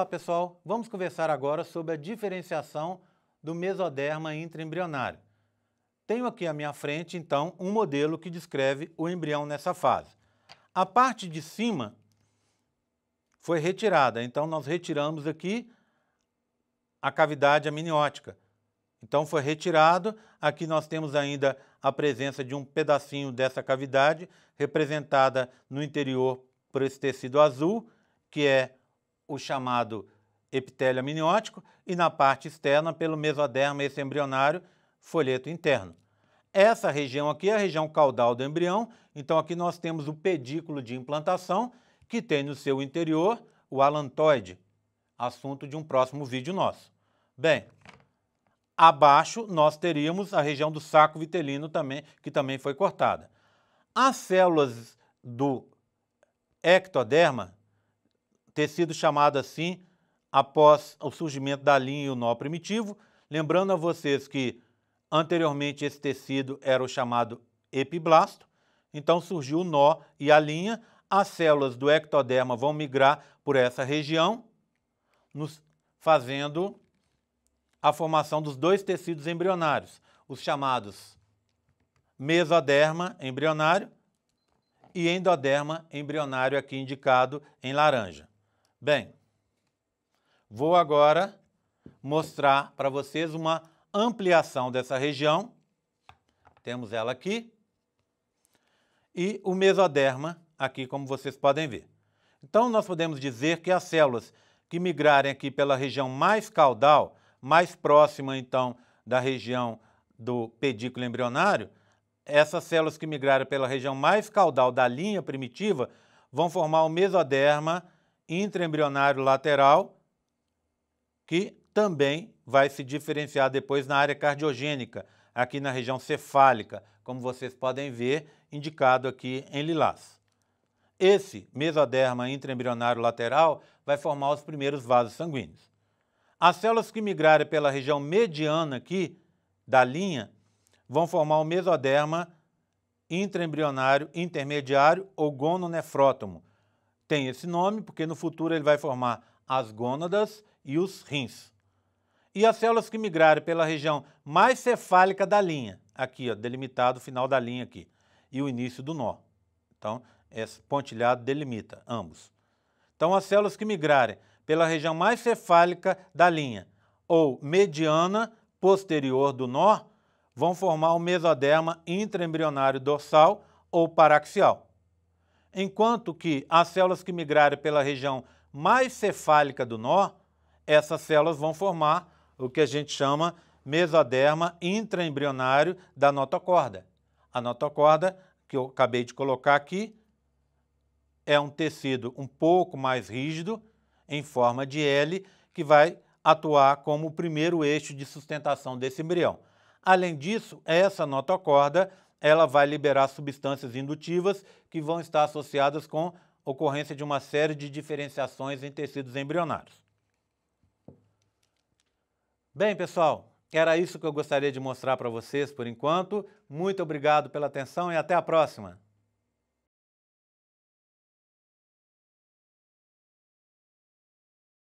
Olá pessoal, vamos conversar agora sobre a diferenciação do mesoderma intraembrionário. Tenho aqui à minha frente, então, um modelo que descreve o embrião nessa fase. A parte de cima foi retirada, então nós retiramos aqui a cavidade amniótica. Então foi retirado, aqui nós temos ainda a presença de um pedacinho dessa cavidade, representada no interior por esse tecido azul, que é o chamado epitélio amniótico e na parte externa pelo mesoderma embrionário, folheto interno. Essa região aqui é a região caudal do embrião, então aqui nós temos o pedículo de implantação que tem no seu interior o alantoide, assunto de um próximo vídeo nosso. Bem, abaixo nós teríamos a região do saco vitelino também, que também foi cortada. As células do ectoderma ter sido chamado assim após o surgimento da linha e o nó primitivo. Lembrando a vocês que anteriormente esse tecido era o chamado epiblasto, então surgiu o nó e a linha. As células do ectoderma vão migrar por essa região, nos fazendo a formação dos dois tecidos embrionários, os chamados mesoderma embrionário e endoderma embrionário, aqui indicado em laranja. Bem, vou agora mostrar para vocês uma ampliação dessa região. Temos ela aqui. E o mesoderma aqui, como vocês podem ver. Então, nós podemos dizer que as células que migrarem aqui pela região mais caudal, mais próxima, então, da região do pedículo embrionário, essas células que migraram pela região mais caudal da linha primitiva vão formar o mesoderma intraembrionário lateral, que também vai se diferenciar depois na área cardiogênica, aqui na região cefálica, como vocês podem ver, indicado aqui em lilás. Esse mesoderma intraembrionário lateral vai formar os primeiros vasos sanguíneos. As células que migrarem pela região mediana aqui da linha vão formar o mesoderma intraembrionário intermediário ou gononefrótomo, tem esse nome porque no futuro ele vai formar as gônadas e os rins. E as células que migrarem pela região mais cefálica da linha, aqui ó, delimitado o final da linha aqui, e o início do nó. Então, esse pontilhado delimita ambos. Então, as células que migrarem pela região mais cefálica da linha ou mediana posterior do nó vão formar o mesoderma intraembrionário dorsal ou paraxial enquanto que as células que migrarem pela região mais cefálica do nó, essas células vão formar o que a gente chama mesoderma intraembrionário da notocorda. A notocorda, que eu acabei de colocar aqui, é um tecido um pouco mais rígido, em forma de L, que vai atuar como o primeiro eixo de sustentação desse embrião. Além disso, essa notocorda ela vai liberar substâncias indutivas que vão estar associadas com ocorrência de uma série de diferenciações em tecidos embrionários. Bem, pessoal, era isso que eu gostaria de mostrar para vocês por enquanto. Muito obrigado pela atenção e até a próxima!